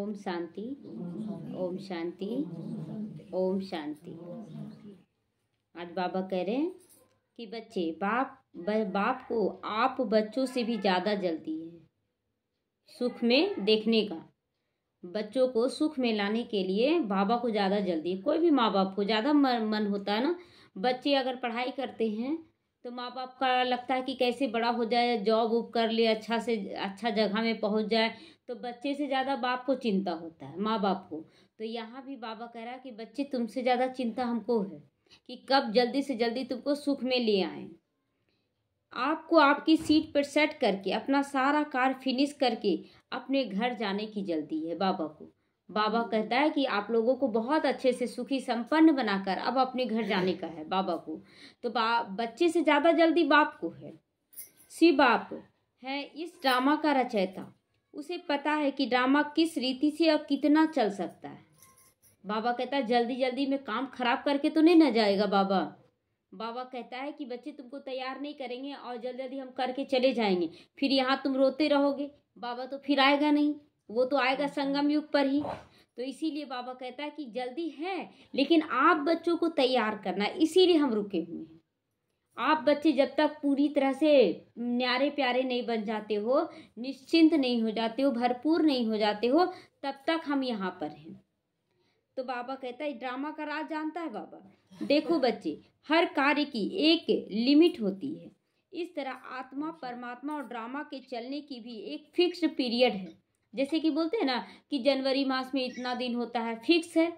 ओम शांति ओम शांति ओम शांति आज बाबा कह रहे हैं कि बच्चे बाप बाप को आप बच्चों से भी ज़्यादा जल्दी है सुख में देखने का बच्चों को सुख में लाने के लिए बाबा को ज़्यादा जल्दी कोई भी माँ बाप को ज़्यादा मन होता है ना बच्चे अगर पढ़ाई करते हैं तो माँ बाप का लगता है कि कैसे बड़ा हो जाए जॉब उब कर ले अच्छा से अच्छा जगह में पहुँच जाए तो बच्चे से ज़्यादा बाप को चिंता होता है माँ बाप को तो यहाँ भी बाबा कह रहा है कि बच्चे तुमसे ज़्यादा चिंता हमको है कि कब जल्दी से जल्दी तुमको सुख में ले आए आपको आपकी सीट पर सेट करके अपना सारा कार फिनिश करके अपने घर जाने की जल्दी है बाबा को बाबा कहता है कि आप लोगों को बहुत अच्छे से सुखी संपन्न बनाकर अब अपने घर जाने का है बाबा को तो बा, बच्चे से ज़्यादा जल्दी बाप को है सी बाप है इस ड्रामा का रचयिता उसे पता है कि ड्रामा किस रीति से और कितना चल सकता है बाबा कहता है जल्दी जल्दी में काम खराब करके तो नहीं ना जाएगा बाबा बाबा कहता है कि बच्चे तुमको तैयार नहीं करेंगे और जल्दी जल्दी हम करके चले जाएंगे फिर यहाँ तुम रोते रहोगे बाबा तो फिर आएगा नहीं वो तो आएगा संगम युग पर ही तो इसीलिए बाबा कहता है कि जल्दी है लेकिन आप बच्चों को तैयार करना इसीलिए हम रुके हुए हैं आप बच्चे जब तक पूरी तरह से न्यारे प्यारे नहीं बन जाते हो निश्चिंत नहीं हो जाते हो भरपूर नहीं हो जाते हो तब तक हम यहाँ पर हैं तो बाबा कहता है ड्रामा का राज जानता है बाबा देखो बच्चे हर कार्य की एक लिमिट होती है इस तरह आत्मा परमात्मा और ड्रामा के चलने की भी एक फिक्स पीरियड है जैसे कि बोलते हैं ना कि जनवरी मास में इतना दिन होता है फिक्स है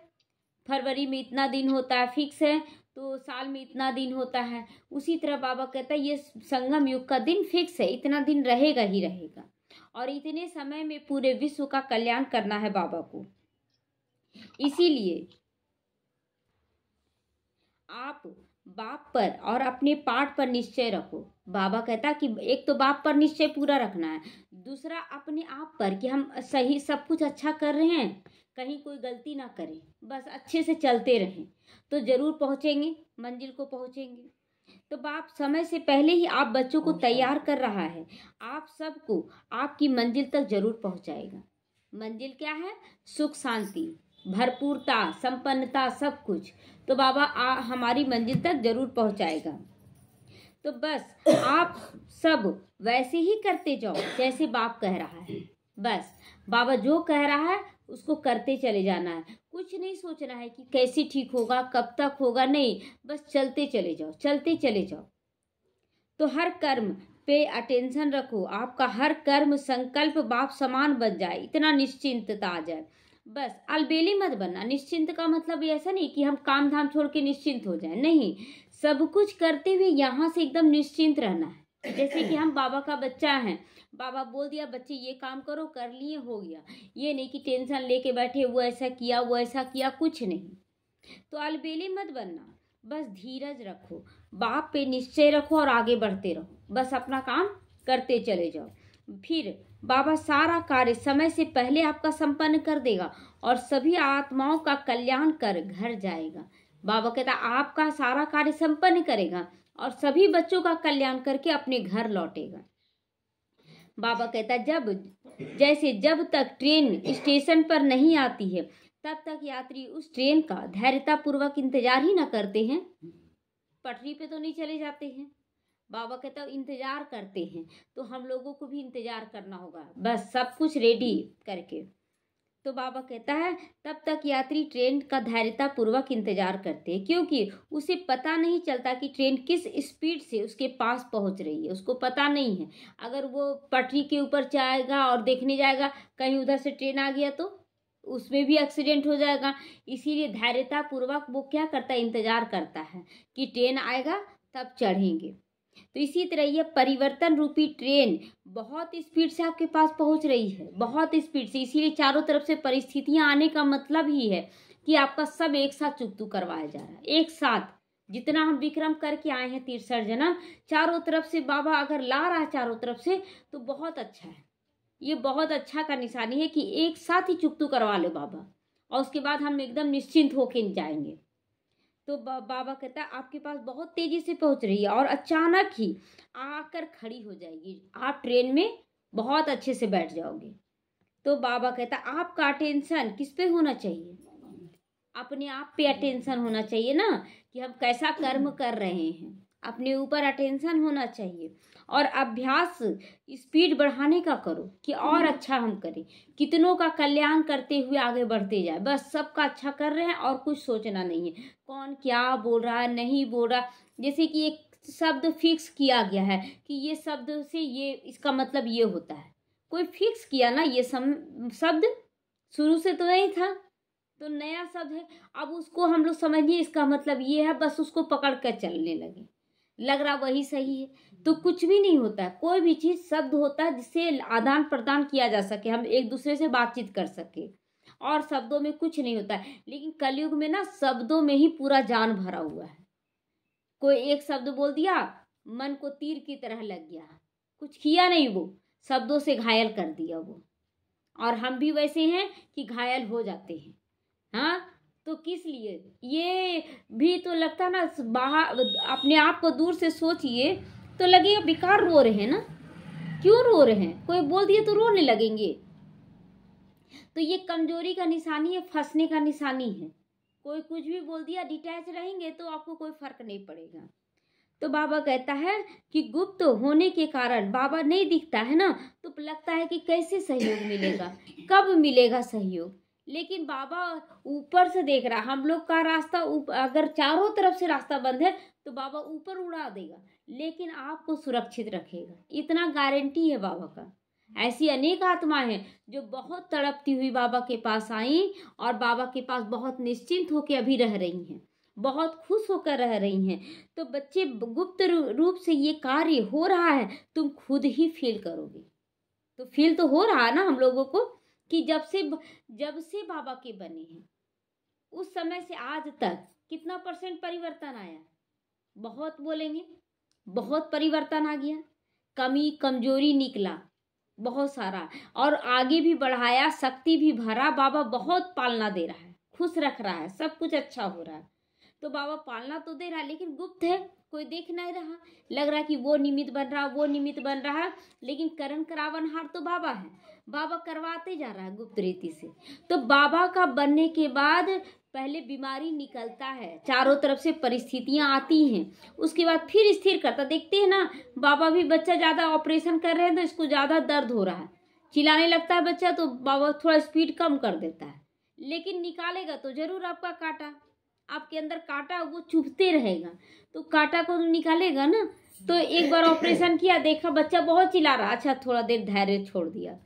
फरवरी में इतना दिन होता है फिक्स है तो साल में इतना दिन होता है उसी तरह बाबा कहता है ये संगम युग का दिन फिक्स है इतना दिन रहेगा ही रहेगा और इतने समय में पूरे विश्व का कल्याण करना है बाबा को इसीलिए आप बाप पर और अपने पाठ पर निश्चय रखो बाबा कहता कि एक तो बाप पर निश्चय पूरा रखना है दूसरा अपने आप पर कि हम सही सब कुछ अच्छा कर रहे हैं कहीं कोई गलती ना करें बस अच्छे से चलते रहें तो ज़रूर पहुँचेंगे मंजिल को पहुँचेंगे तो बाप समय से पहले ही आप बच्चों को तैयार कर रहा है आप सबको आपकी मंजिल तक जरूर पहुंचाएगा मंजिल क्या है सुख शांति भरपूरता संपन्नता सब कुछ तो बाबा आ, हमारी मंजिल तक जरूर पहुंचाएगा तो बस आप सब वैसे ही करते जाओ जैसे बाप कह रहा है बस बाबा जो कह रहा है उसको करते चले जाना है कुछ नहीं सोचना है कि कैसे ठीक होगा कब तक होगा नहीं बस चलते चले जाओ चलते चले जाओ तो हर कर्म पे अटेंशन रखो आपका हर कर्म संकल्प बाप समान बन जाए इतना निश्चिंतता आ जाए बस अलबेली मत बनना निश्चिंत का मतलब ऐसा नहीं कि हम काम धाम छोड़ के निश्चिंत हो जाए नहीं सब कुछ करते हुए यहाँ से एकदम निश्चिंत रहना है जैसे कि हम बाबा का बच्चा हैं बाबा बोल दिया बच्चे ये काम करो कर लिए हो गया ये नहीं कि टेंशन लेके बैठे वो ऐसा किया वो ऐसा किया कुछ नहीं तो अलबेले मत बनना बस धीरज रखो बाप पे निश्चय रखो और आगे बढ़ते रहो बस अपना काम करते चले जाओ फिर बाबा सारा कार्य समय से पहले आपका संपन्न कर देगा और सभी आत्माओं का कल्याण कर घर जाएगा बाबा कहता आपका सारा कार्य संपन्न करेगा और सभी बच्चों का कल्याण करके अपने घर लौटेगा बाबा कहता जब जैसे जब तक ट्रेन स्टेशन पर नहीं आती है तब तक यात्री उस ट्रेन का धैर्यतापूर्वक इंतजार ही ना करते हैं पटरी पे तो नहीं चले जाते हैं बाबा कहते इंतज़ार करते हैं तो हम लोगों को भी इंतज़ार करना होगा बस सब कुछ रेडी करके तो बाबा कहता है तब तक यात्री ट्रेन का धैर्यतापूर्वक इंतजार करते हैं क्योंकि उसे पता नहीं चलता कि ट्रेन किस स्पीड से उसके पास पहुंच रही है उसको पता नहीं है अगर वो पटरी के ऊपर जाएगा और देखने जाएगा कहीं उधर से ट्रेन आ गया तो उसमें भी एक्सीडेंट हो जाएगा इसीलिए धैर्यतापूर्वक वो क्या करता है इंतज़ार करता है कि ट्रेन आएगा तब चढ़ेंगे तो इसी तरह यह परिवर्तन रूपी ट्रेन बहुत स्पीड से आपके पास पहुंच रही है बहुत स्पीड से इसीलिए चारों तरफ से परिस्थितियां आने का मतलब ही है कि आपका सब एक साथ चुकतू करवाया जा रहा है एक साथ जितना हम विक्रम करके आए हैं तिरसठ जन्म चारों तरफ से बाबा अगर ला रहा है चारों तरफ से तो बहुत अच्छा है ये बहुत अच्छा का निशानी है कि एक साथ ही चुकतू करवा लो बाबा और उसके बाद हम एकदम निश्चिंत होके जाएंगे तो बाबा कहता है आपके पास बहुत तेज़ी से पहुंच रही है और अचानक ही आकर खड़ी हो जाएगी आप ट्रेन में बहुत अच्छे से बैठ जाओगे तो बाबा कहता आपका अटेंशन किस पे होना चाहिए अपने आप पे अटेंशन होना चाहिए ना कि हम कैसा कर्म कर रहे हैं अपने ऊपर अटेंशन होना चाहिए और अभ्यास स्पीड बढ़ाने का करो कि और हम्म। अच्छा हम करें कितनों का कल्याण करते हुए आगे बढ़ते जाए बस सबका अच्छा कर रहे हैं और कुछ सोचना नहीं है कौन क्या बोल रहा है नहीं बोल रहा जैसे कि एक शब्द फिक्स किया गया है कि ये शब्द से ये इसका मतलब ये होता है कोई फिक्स किया ना ये सम शब्द शुरू से तो नहीं था तो नया शब्द है अब उसको हम लोग समझिए इसका मतलब ये है बस उसको पकड़ कर चलने लगे लग रहा वही सही है तो कुछ भी नहीं होता है कोई भी चीज़ शब्द होता है जिससे आदान प्रदान किया जा सके हम एक दूसरे से बातचीत कर सके और शब्दों में कुछ नहीं होता है लेकिन कलयुग में ना शब्दों में ही पूरा जान भरा हुआ है कोई एक शब्द बोल दिया मन को तीर की तरह लग गया कुछ किया नहीं वो शब्दों से घायल कर दिया वो और हम भी वैसे हैं कि घायल हो जाते हैं हाँ तो किस लिए ये भी तो लगता ना बाहर अपने आप को दूर से सोचिए तो लगेगा बेकार रो रहे हैं ना क्यों रो रहे हैं कोई बोल दिए तो रोने लगेंगे तो ये कमजोरी का निशानी है फंसने का निशानी है कोई कुछ भी बोल दिया डिटैच रहेंगे तो आपको कोई फर्क नहीं पड़ेगा तो बाबा कहता है कि गुप्त होने के कारण बाबा नहीं दिखता है ना तो लगता है कि कैसे सहयोग मिलेगा कब मिलेगा सहयोग लेकिन बाबा ऊपर से देख रहा हम लोग का रास्ता अगर चारों तरफ से रास्ता बंद है तो बाबा ऊपर उड़ा देगा लेकिन आपको सुरक्षित रखेगा इतना गारंटी है बाबा का ऐसी अनेक आत्माएं हैं जो बहुत तड़पती हुई बाबा के पास आई और बाबा के पास बहुत निश्चिंत होकर अभी रह रही हैं बहुत खुश होकर रह रही हैं तो बच्चे गुप्त रूप से ये कार्य हो रहा है तुम खुद ही फील करोगे तो फील तो हो रहा है ना हम लोगों को कि जब से जब से बाबा के बने हैं उस समय से आज तक कितना परसेंट परिवर्तन आया बहुत बोलेंगे बहुत परिवर्तन आ गया कमी कमजोरी निकला बहुत सारा और आगे भी बढ़ाया शक्ति भी भरा बाबा बहुत पालना दे रहा है खुश रख रहा है सब कुछ अच्छा हो रहा है तो बाबा पालना तो दे रहा है लेकिन गुप्त है कोई देख नहीं रहा लग रहा कि वो निमित्त बन रहा वो निमित्त बन रहा लेकिन करण करावनहार तो बाबा है बाबा करवाते जा रहा है गुप्त रीति से तो बाबा का बनने के बाद पहले बीमारी निकलता है चारों तरफ से परिस्थितियां आती हैं उसके बाद फिर स्थिर करता देखते हैं ना बाबा भी बच्चा ज़्यादा ऑपरेशन कर रहे हैं तो इसको ज़्यादा दर्द हो रहा है चिल्लाने लगता है बच्चा तो बाबा थोड़ा स्पीड कम कर देता है लेकिन निकालेगा तो ज़रूर आपका काटा आपके अंदर काटा वो चुभते रहेगा तो काटा को निकालेगा ना तो एक बार ऑपरेशन किया देखा बच्चा बहुत चिल्ला रहा अच्छा थोड़ा देर धैर्य छोड़ दिया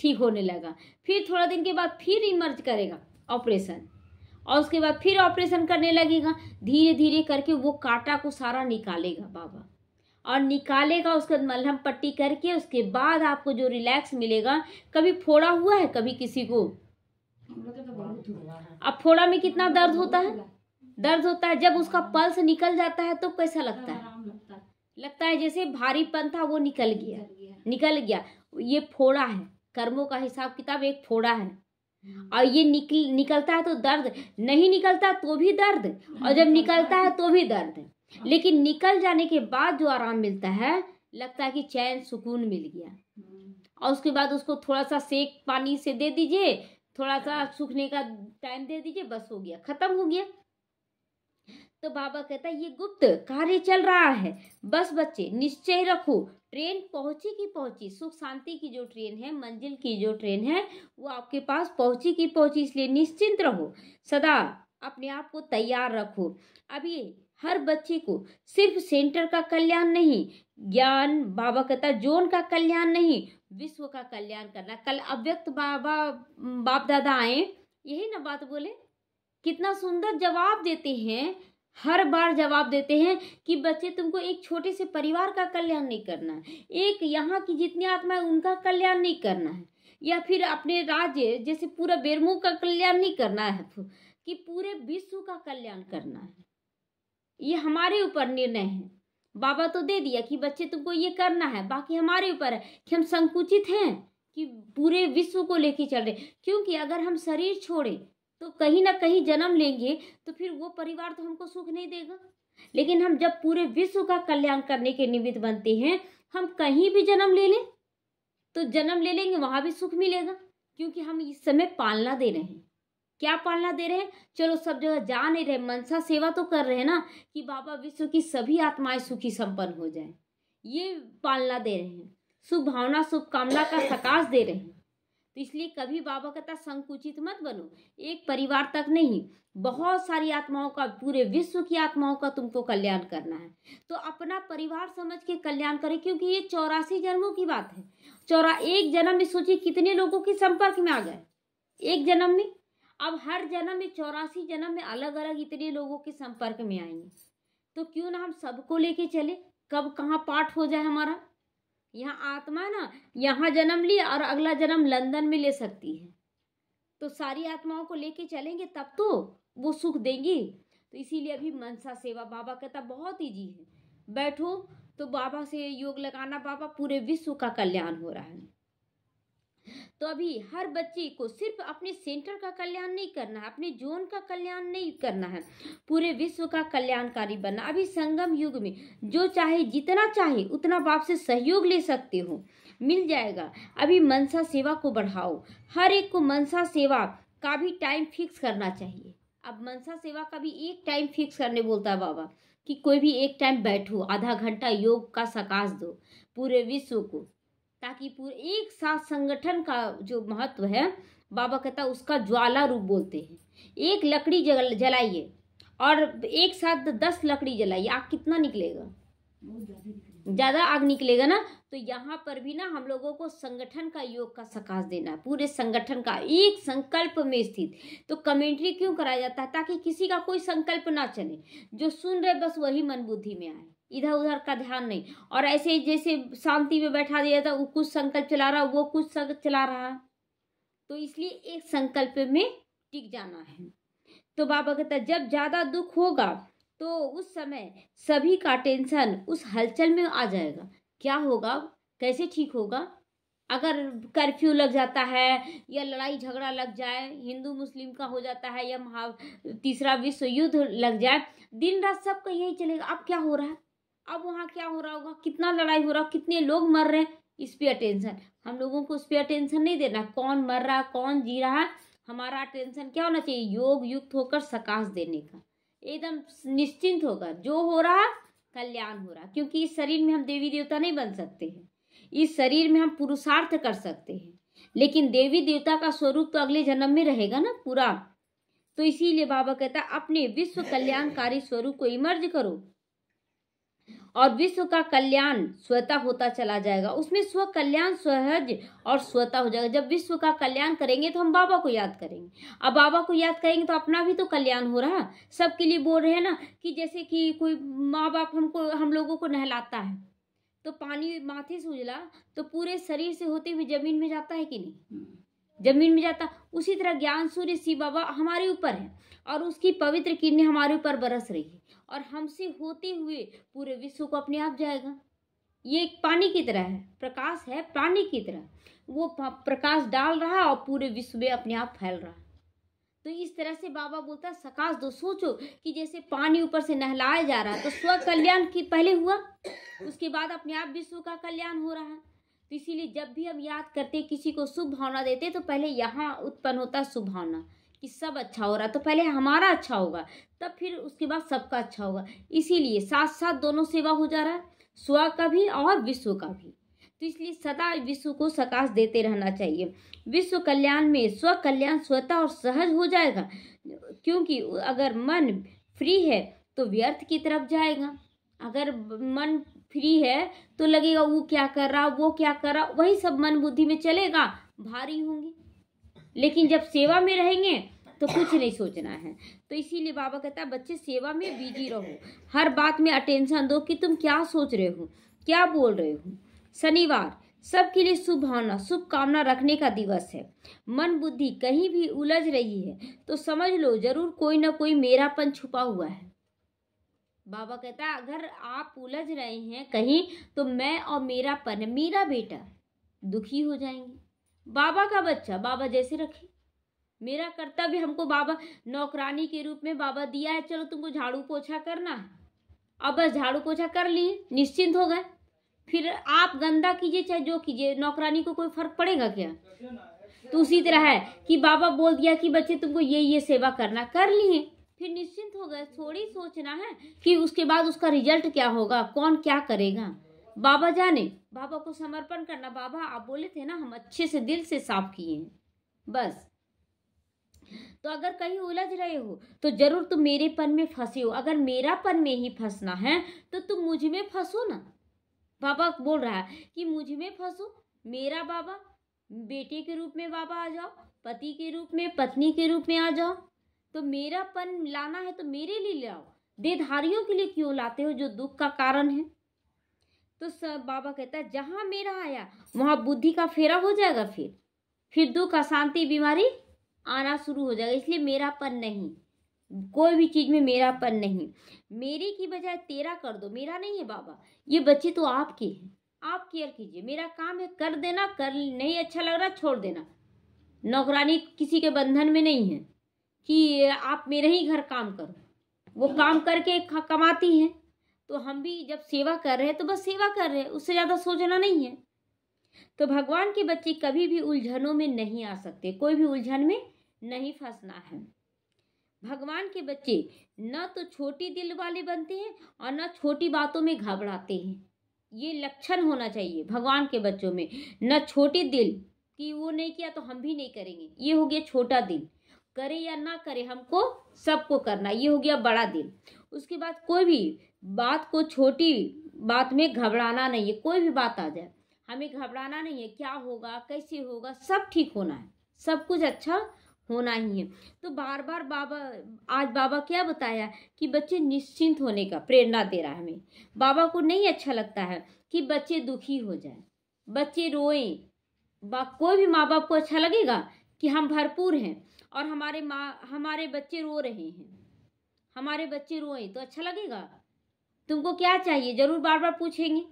ठीक होने लगा फिर थोड़ा दिन के बाद फिर इमर्ज करेगा ऑपरेशन और उसके बाद फिर ऑपरेशन करने लगेगा धीरे धीरे करके वो कांटा को सारा निकालेगा बाबा और निकालेगा उसके बाद मलहम पट्टी करके उसके बाद आपको जो रिलैक्स मिलेगा कभी फोड़ा हुआ है कभी किसी को अब फोड़ा में कितना दर्द होता है दर्द होता है जब उसका पल्स निकल जाता है तो कैसा लगता है लगता है जैसे भारीपन था वो निकल गया निकल गया ये फोड़ा है कर्मों का हिसाब किताब एक फोड़ा है हम्म। और ये निकल निकलता है तो दर्द नहीं निकलता तो भी दर्द और जब निकलता है तो भी दर्द हाँ। लेकिन निकल जाने के बाद जो आराम मिलता है लगता है कि चैन सुकून मिल गया हम्म। और उसके बाद उसको थोड़ा सा सेक पानी से दे दीजिए थोड़ा सा सूखने का टाइम दे दीजिए बस हो गया ख़त्म हो गया तो बाबा कहता है ये गुप्त कार्य चल रहा है बस बच्चे निश्चय रखो ट्रेन पहुंची की पहुंची सुख शांति की जो ट्रेन है मंजिल की जो ट्रेन है वो आपके पास पहुंची की पहुंची इसलिए निश्चिंत रहो सदा अपने आप को तैयार रखो अब ये हर बच्चे को सिर्फ सेंटर का कल्याण नहीं ज्ञान बाबा कहता जोन का कल्याण नहीं विश्व का कल्याण करना कल अव्यक्त बाबा बाप दादा आए यही ना बात बोले कितना सुंदर जवाब देते हैं हर बार जवाब देते हैं कि बच्चे तुमको एक छोटे से परिवार का कल्याण नहीं करना है एक यहाँ की जितनी आत्मा है उनका कल्याण नहीं करना है या फिर अपने राज्य जैसे पूरा बेरमू का कल्याण नहीं करना है तो कि पूरे विश्व का कल्याण करना है ये हमारे ऊपर निर्णय है बाबा तो दे दिया कि बच्चे तुमको ये करना है बाकी हमारे ऊपर है कि हम संकुचित हैं कि पूरे विश्व को लेके चल रहे क्योंकि अगर हम शरीर छोड़े तो कहीं ना कहीं जन्म लेंगे तो फिर वो परिवार तो हमको सुख नहीं देगा लेकिन हम जब पूरे विश्व का कल्याण करने के निमित्त बनते हैं हम कहीं भी जन्म ले लें तो जन्म ले लेंगे वहां भी सुख मिलेगा क्योंकि हम इस समय पालना दे रहे हैं क्या पालना दे रहे हैं चलो सब जगह जा नहीं रहे मनसा सेवा तो कर रहे हैं ना कि बाबा विश्व की सभी आत्माएं सुखी संपन्न हो जाए ये पालना दे रहे हैं शुभ भावना शुभकामना का सकाश दे रहे हैं तो इसलिए कभी बाबा कहता संकुचित मत बनो एक परिवार तक नहीं बहुत सारी आत्माओं का पूरे विश्व की आत्माओं का तुमको कल्याण करना है तो अपना परिवार समझ के कल्याण करें क्योंकि ये चौरासी जन्मों की बात है चौरा एक जन्म में सोचिए कितने लोगों के संपर्क में आ गए एक जन्म में अब हर जन्म में चौरासी जन्म में अलग अलग इतने लोगों के संपर्क में आएंगे तो क्यों ना हम सबको लेके चले कब कहाँ पाठ हो जाए हमारा यहाँ आत्मा ना यहाँ जन्म ली और अगला जन्म लंदन में ले सकती है तो सारी आत्माओं को लेके चलेंगे तब तो वो सुख देंगी तो इसीलिए अभी मनसा सेवा बाबा कहता बहुत ईजी है बैठो तो बाबा से योग लगाना बाबा पूरे विश्व का कल्याण हो रहा है तो अभी हर बच्चे को सिर्फ अपने सेंटर का कल्याण नहीं करना है अपने जोन का कल्याण नहीं करना है पूरे विश्व का कल्याणकारी बनना अभी संगम युग में जो चाहे जितना चाहे उतना बाप से सहयोग ले सकते हो मिल जाएगा अभी मनसा सेवा को बढ़ाओ हर एक को मनसा सेवा का भी टाइम फिक्स करना चाहिए अब मनसा सेवा का भी एक टाइम फिक्स करने बोलता है बाबा कि कोई भी एक टाइम बैठो आधा घंटा योग का सकाश दो पूरे विश्व को ताकि पूरे एक साथ संगठन का जो महत्व है बाबा कहता उसका ज्वाला रूप बोलते हैं एक लकड़ी जल जलाइए और एक साथ दस लकड़ी जलाइए आग कितना निकलेगा ज़्यादा आग निकलेगा ना तो यहाँ पर भी ना हम लोगों को संगठन का योग का सकाश देना है पूरे संगठन का एक संकल्प में स्थित तो कमेंट्री क्यों कराया जाता है ताकि किसी का कोई संकल्प ना चले जो सुन रहे बस वही मन बुद्धि में आए इधर उधर का ध्यान नहीं और ऐसे जैसे शांति में बैठा दिया था वो कुछ संकल्प चला रहा वो कुछ संकल्प चला रहा तो इसलिए एक संकल्प में टिक जाना है तो बाबा कहता जब ज़्यादा दुख होगा तो उस समय सभी का टेंशन उस हलचल में आ जाएगा क्या होगा कैसे ठीक होगा अगर कर्फ्यू लग जाता है या लड़ाई झगड़ा लग जाए हिंदू मुस्लिम का हो जाता है या महा तीसरा विश्व युद्ध लग जाए दिन रात सबका यही चलेगा अब क्या हो रहा है अब वहाँ क्या हो रहा होगा कितना लड़ाई हो रहा कितने लोग मर रहे हैं इस पर अटेंशन हम लोगों को उस पर अटेंशन नहीं देना कौन मर रहा कौन जी रहा हमारा अटेंशन क्या होना चाहिए योग युक्त होकर सकाश देने का एकदम निश्चिंत होगा जो हो रहा कल्याण हो रहा क्योंकि इस शरीर में हम देवी देवता नहीं बन सकते हैं इस शरीर में हम पुरुषार्थ कर सकते हैं लेकिन देवी देवता का स्वरूप तो अगले जन्म में रहेगा ना पूरा तो इसीलिए बाबा कहता अपने विश्व कल्याणकारी स्वरूप को इमर्ज करो और विश्व का कल्याण स्वतः होता चला जाएगा उसमें स्व कल्याण सहज और स्वतः हो जाएगा जब विश्व का कल्याण करेंगे तो हम बाबा को याद करेंगे अब बाबा को याद करेंगे तो अपना भी तो कल्याण हो रहा सबके लिए बोल रहे हैं ना कि जैसे कि कोई माँ बाप हमको हम लोगों को नहलाता है तो पानी माथे से उजला तो पूरे शरीर से होते हुए जमीन में जाता है कि नहीं जमीन में जाता उसी तरह ज्ञान सूर्य शिव बाबा हमारे ऊपर है और उसकी पवित्र किरणें हमारे ऊपर बरस रही है और हमसे होते हुए पूरे विश्व को अपने आप जाएगा ये एक पानी की तरह है प्रकाश है पानी की तरह वो प्रकाश डाल रहा है और पूरे विश्व में अपने आप फैल रहा है तो इस तरह से बाबा बोलता है सकाश दो तो सोचो कि जैसे पानी ऊपर से नहलाया जा रहा है तो स्व कल्याण की पहले हुआ उसके बाद अपने आप विश्व का कल्याण हो रहा है तो इसीलिए जब भी हम याद करते किसी को शुभ भावना देते तो पहले यहाँ उत्पन्न होता है शुभ भावना कि सब अच्छा हो रहा तो पहले हमारा अच्छा होगा तब फिर उसके बाद सबका अच्छा होगा इसीलिए साथ साथ दोनों सेवा हो जा रहा है स्व का भी और विश्व का भी तो इसलिए सदा विश्व को सकाश देते रहना चाहिए विश्व कल्याण में स्व कल्याण स्वतः और सहज हो जाएगा क्योंकि अगर मन फ्री है तो व्यर्थ की तरफ जाएगा अगर मन फ्री है तो लगेगा वो क्या कर रहा वो क्या कर रहा वही सब मन बुद्धि में चलेगा भारी होंगे लेकिन जब सेवा में रहेंगे तो कुछ नहीं सोचना है तो इसीलिए बाबा कहता है बच्चे सेवा में बिजी रहो हर बात में अटेंशन दो कि तुम क्या सोच रहे हो क्या बोल रहे हो शनिवार सबके लिए शुभ भावना शुभकामना रखने का दिवस है मन बुद्धि कहीं भी उलझ रही है तो समझ लो जरूर कोई ना कोई मेरापन छुपा हुआ है बाबा कहता है अगर आप उलझ रहे हैं कहीं तो मैं और मेरा पन मेरा बेटा दुखी हो जाएंगे बाबा का बच्चा बाबा जैसे रखे मेरा कर्तव्य हमको बाबा नौकरानी के रूप में बाबा दिया है चलो तुमको झाड़ू पोछा करना है अब बस झाड़ू पोछा कर लिए निश्चिंत हो गए फिर आप गंदा कीजिए चाहे जो कीजिए नौकरानी को कोई फर्क पड़ेगा क्या तो उसी तरह है कि बाबा बोल दिया कि बच्चे तुमको ये ये सेवा करना कर लिए फिर निश्चिंत हो गए थोड़ी सोचना है कि उसके बाद उसका रिजल्ट क्या होगा कौन क्या करेगा बाबा जाने बाबा को समर्पण करना बाबा आप बोले थे ना हम अच्छे से दिल से साफ किए बस तो अगर कहीं उलझ रहे हो तो जरूर तुम मेरे पन में फंसे हो अगर मेरा पन में ही फंसना है तो तुम मुझ में फंसो ना बाबा बोल रहा है कि मुझ में फंसो मेरा बाबा बेटे के रूप में बाबा आ जाओ पति के रूप में पत्नी के रूप में आ जाओ तो मेरा पन लाना है तो मेरे लिए लाओ देधारियों के लिए क्यों लाते हो जो दुख का कारण है तो सब बाबा कहता है जहाँ मेरा आया वहाँ बुद्धि का फेरा हो जाएगा फिर फिर दुख अशांति बीमारी आना शुरू हो जाएगा इसलिए मेरापन नहीं कोई भी चीज़ में मेरापन नहीं मेरे की बजाय तेरा कर दो मेरा नहीं है बाबा ये बच्चे तो आपके हैं आप केयर कीजिए मेरा काम है कर देना कर नहीं अच्छा लग रहा छोड़ देना नौकरानी किसी के बंधन में नहीं है कि आप मेरे ही घर काम करो वो काम करके कमाती हैं तो हम भी जब सेवा कर रहे हैं तो बस सेवा कर रहे हैं उससे ज़्यादा सोचना नहीं है तो भगवान के बच्चे कभी भी उलझनों में नहीं आ सकते कोई भी उलझन में नहीं फंसना है भगवान के बच्चे न तो छोटी दिल वाले बनते हैं और न छोटी बातों में घबराते हैं ये लक्षण होना चाहिए भगवान के बच्चों में न छोटी दिल कि वो नहीं किया तो हम भी नहीं करेंगे ये हो गया छोटा दिल करे या ना करे हमको सबको करना ये हो गया बड़ा दिल उसके बाद कोई भी बात को छोटी बात में घबराना नहीं है कोई भी बात आ जाए हमें घबराना नहीं है क्या होगा कैसे होगा सब ठीक होना है सब कुछ अच्छा होना ही है तो बार बार बाबा आज बाबा क्या बताया कि बच्चे निश्चिंत होने का प्रेरणा दे रहा है हमें बाबा को नहीं अच्छा लगता है कि बच्चे दुखी हो जाए बच्चे रोएं कोई भी माँ बाप को अच्छा लगेगा कि हम भरपूर हैं और हमारे माँ हमारे बच्चे रो रहे हैं हमारे बच्चे रोएं तो अच्छा लगेगा तुमको क्या चाहिए ज़रूर बार बार पूछेंगे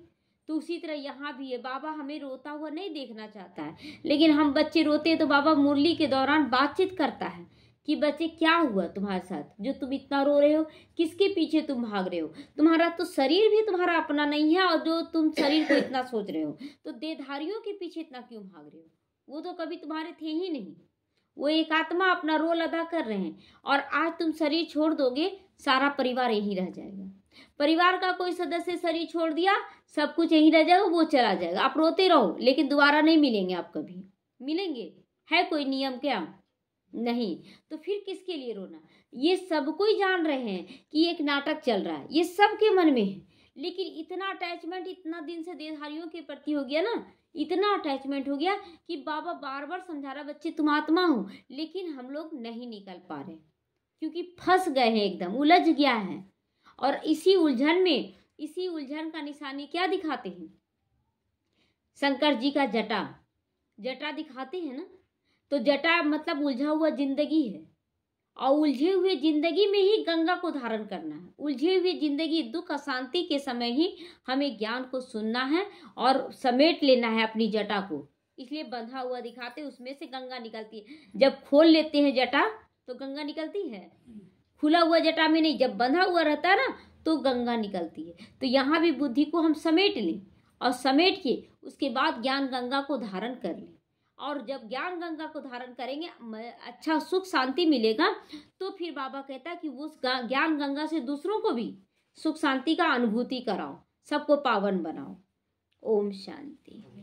तो उसी तरह यहाँ भी है बाबा हमें रोता हुआ नहीं देखना चाहता है लेकिन हम बच्चे रोते हैं तो बाबा मुरली के दौरान बातचीत करता है कि बच्चे क्या हुआ तुम्हारे साथ जो तुम इतना रो रहे हो किसके पीछे तुम भाग रहे हो तुम्हारा तो शरीर भी तुम्हारा अपना नहीं है और जो तुम शरीर को इतना सोच रहे हो तो देधारियों के पीछे इतना क्यों भाग रहे हो वो तो कभी तुम्हारे थे ही नहीं वो एक आत्मा अपना रोल अदा कर रहे हैं और आज तुम शरीर छोड़ दोगे सारा परिवार यहीं रह जाएगा परिवार का कोई सदस्य शरीर छोड़ दिया सब कुछ यहीं रह जाएगा वो चला जाएगा आप रोते रहो लेकिन दोबारा नहीं मिलेंगे आप कभी मिलेंगे है कोई नियम क्या नहीं तो फिर किसके लिए रोना ये सबको कोई जान रहे हैं कि एक नाटक चल रहा है ये सबके मन में है लेकिन इतना अटैचमेंट इतना दिन से देहधारियों के प्रति हो गया ना इतना अटैचमेंट हो गया कि बाबा बार बार समझा रहा बच्चे तुम आत्मा हो लेकिन हम लोग नहीं निकल पा रहे क्योंकि फंस गए हैं एकदम उलझ गया है और इसी उलझन में इसी उलझन का निशानी क्या दिखाते हैं शंकर जी का जटा जटा दिखाते हैं ना तो जटा मतलब उलझा हुआ जिंदगी है और उलझे हुए जिंदगी में ही गंगा को धारण करना है उलझे हुए जिंदगी दुख अशांति के समय ही हमें ज्ञान को सुनना है और समेट लेना है अपनी जटा को इसलिए बंधा हुआ दिखाते उसमें से गंगा निकलती है जब खोल लेते हैं जटा तो गंगा निकलती है खुला हुआ जटा में नहीं जब बंधा हुआ रहता है ना तो गंगा निकलती है तो यहाँ भी बुद्धि को हम समेट लें और समेट के उसके बाद ज्ञान गंगा को धारण कर लें और जब ज्ञान गंगा को धारण करेंगे अच्छा सुख शांति मिलेगा तो फिर बाबा कहता है कि उस ज्ञान गंगा से दूसरों को भी सुख शांति का अनुभूति कराओ सबको पावन बनाओ ओम शांति